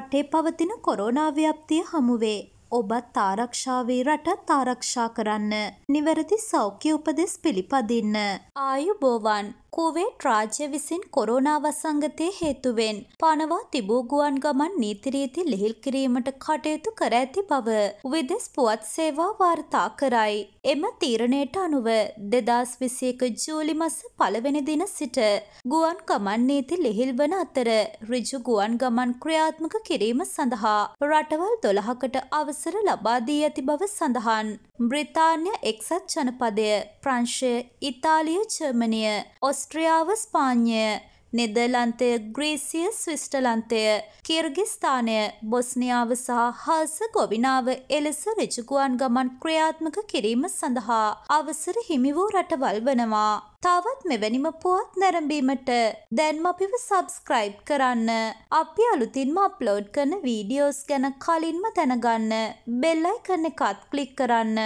රටේ පවතින කොරෝනා ව්‍යාප්තිය හමුවේ. ඔබත් තාරක්ෂාවේ රටත් ආරක්ෂා කරන්න. නිවැරදි සෞඛ්‍ය උපදෙස් පිළිපදින්න. ආයුබෝවන් කුවේට් රාජ්‍ය විසින් කොරෝනාවසංගතය හේතුවෙන් පනවා තිබූ ගුවන් ගමන් නීතිරීති ලිහිල් කිරීමට කටයුතු කර ඇති බව විදෙස් පුවත් සේවා වාර්තා කරයි. එම තීරණයට අනුව දෙදස් විසියක ජූලි මස පළවෙනි දින සිට ගුවන් ගමන් නීති ලිහිල් වන අතර ඍජු ගුවන් ගමන් ක්‍රියාත්මක කිරීම සඳහා රටවල් දොළහකට අවසර ලබා දී ඇති බව සඳහන්. බ්‍රිතාන්‍ය එක්සත් ජනපදය ප්‍රංශය ඉතාලිය ජර්මනය ඔස්ට්‍රියාව ස්පාඤ්ඤය නෙදර්ලන්තය ග්‍රීසිය ස්විස්ටලන්තය කිර්ගිස්ථානය බොස්නියාව සහ හල්ස ගොවිනාව එලෙස රජගුවන් ගමන් ක්‍රියාත්මක කිරීම සඳහා අවසර හිමි වූ රටවල් වනවා. තවත් මෙවැනිම පුවත් නැරඹීමට දැන්ම අපිව සබස්ක්‍රයිබ් කරන්න අපි අලුතින්ම අප්ලෝඩ් කරන වීඩියෝස් ගැන කලින්ම දැනගන්න බෙල්ලයි කරන එකත් කලික් කරන්න.